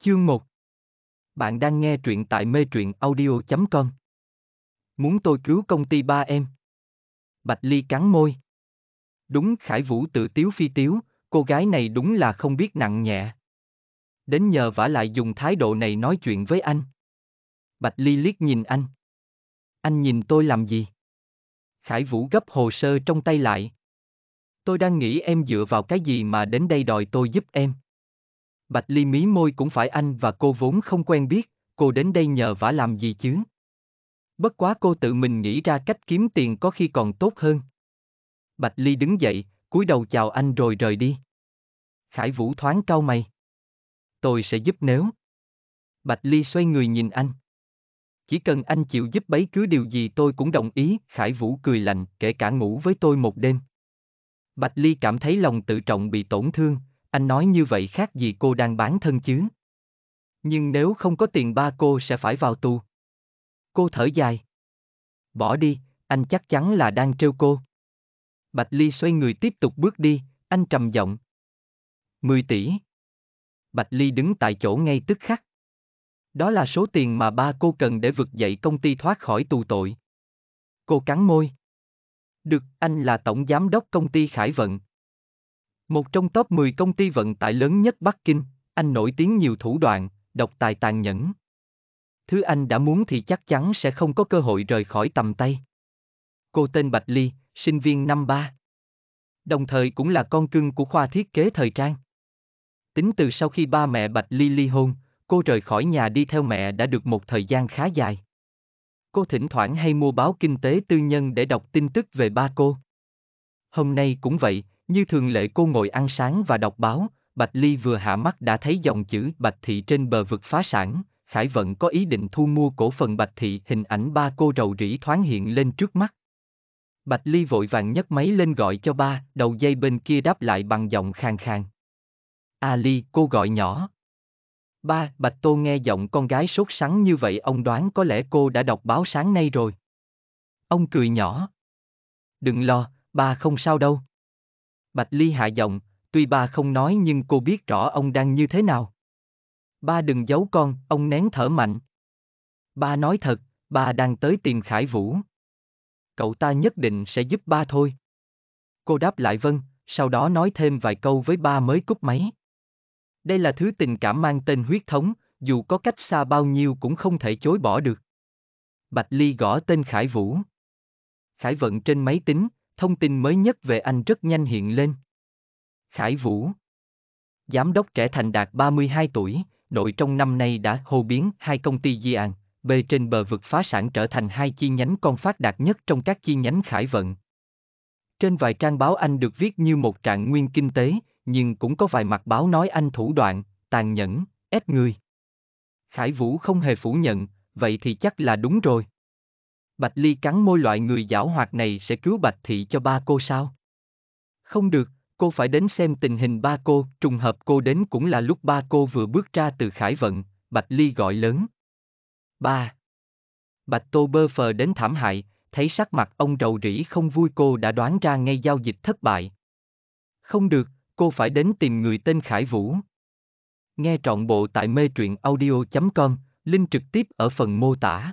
Chương 1 Bạn đang nghe truyện tại mê truyện audio.com Muốn tôi cứu công ty ba em Bạch Ly cắn môi Đúng Khải Vũ tự tiếu phi tiếu, cô gái này đúng là không biết nặng nhẹ. Đến nhờ vả lại dùng thái độ này nói chuyện với anh. Bạch Ly liếc nhìn anh. Anh nhìn tôi làm gì? Khải Vũ gấp hồ sơ trong tay lại. Tôi đang nghĩ em dựa vào cái gì mà đến đây đòi tôi giúp em. Bạch Ly mí môi cũng phải anh và cô vốn không quen biết, cô đến đây nhờ vả làm gì chứ? Bất quá cô tự mình nghĩ ra cách kiếm tiền có khi còn tốt hơn. Bạch Ly đứng dậy, cúi đầu chào anh rồi rời đi. Khải Vũ thoáng cau mày. Tôi sẽ giúp nếu. Bạch Ly xoay người nhìn anh. Chỉ cần anh chịu giúp bấy cứ điều gì tôi cũng đồng ý, Khải Vũ cười lạnh, kể cả ngủ với tôi một đêm. Bạch Ly cảm thấy lòng tự trọng bị tổn thương, anh nói như vậy khác gì cô đang bán thân chứ. Nhưng nếu không có tiền ba cô sẽ phải vào tù. Cô thở dài. Bỏ đi, anh chắc chắn là đang trêu cô. Bạch Ly xoay người tiếp tục bước đi, anh trầm giọng. 10 tỷ. Bạch Ly đứng tại chỗ ngay tức khắc. Đó là số tiền mà ba cô cần để vực dậy công ty thoát khỏi tù tội. Cô cắn môi. Được, anh là tổng giám đốc công ty Khải Vận, một trong top 10 công ty vận tải lớn nhất Bắc Kinh, anh nổi tiếng nhiều thủ đoạn, độc tài tàn nhẫn. Thứ anh đã muốn thì chắc chắn sẽ không có cơ hội rời khỏi tầm tay. Cô tên Bạch Ly, sinh viên năm 3. Đồng thời cũng là con cưng của khoa thiết kế thời trang. Tính từ sau khi ba mẹ Bạch Ly ly hôn, cô rời khỏi nhà đi theo mẹ đã được một thời gian khá dài. Cô thỉnh thoảng hay mua báo kinh tế tư nhân để đọc tin tức về ba cô. Hôm nay cũng vậy, như thường lệ cô ngồi ăn sáng và đọc báo, Bạch Ly vừa hạ mắt đã thấy dòng chữ Bạch Thị trên bờ vực phá sản, Khải Vận có ý định thu mua cổ phần Bạch Thị hình ảnh ba cô rầu rĩ thoáng hiện lên trước mắt. Bạch Ly vội vàng nhấc máy lên gọi cho ba, đầu dây bên kia đáp lại bằng giọng khang khang. A Ly, cô gọi nhỏ. Ba, Bạch Tô nghe giọng con gái sốt sắng như vậy ông đoán có lẽ cô đã đọc báo sáng nay rồi. Ông cười nhỏ. Đừng lo, ba không sao đâu. Bạch Ly hạ giọng, tuy ba không nói nhưng cô biết rõ ông đang như thế nào. Ba đừng giấu con, ông nén thở mạnh. Ba nói thật, ba đang tới tìm Khải Vũ. Cậu ta nhất định sẽ giúp ba thôi. Cô đáp lại vâng, sau đó nói thêm vài câu với ba mới cúp máy. Đây là thứ tình cảm mang tên huyết thống, dù có cách xa bao nhiêu cũng không thể chối bỏ được. Bạch Ly gõ tên Khải Vũ. Khải vận trên máy tính, Thông tin mới nhất về anh rất nhanh hiện lên. Khải Vũ Giám đốc trẻ thành đạt 32 tuổi, đội trong năm nay đã hô biến hai công ty di an, B trên bờ vực phá sản trở thành hai chi nhánh con phát đạt nhất trong các chi nhánh khải vận. Trên vài trang báo anh được viết như một trạng nguyên kinh tế, nhưng cũng có vài mặt báo nói anh thủ đoạn, tàn nhẫn, ép người. Khải Vũ không hề phủ nhận, vậy thì chắc là đúng rồi. Bạch Ly cắn môi loại người giảo hoạt này sẽ cứu Bạch Thị cho ba cô sao? Không được, cô phải đến xem tình hình ba cô, trùng hợp cô đến cũng là lúc ba cô vừa bước ra từ khải vận, Bạch Ly gọi lớn. Ba. Bạch Tô bơ phờ đến thảm hại, thấy sắc mặt ông rầu rĩ không vui cô đã đoán ra ngay giao dịch thất bại. Không được, cô phải đến tìm người tên Khải Vũ. Nghe trọn bộ tại mê truyện audio.com, link trực tiếp ở phần mô tả.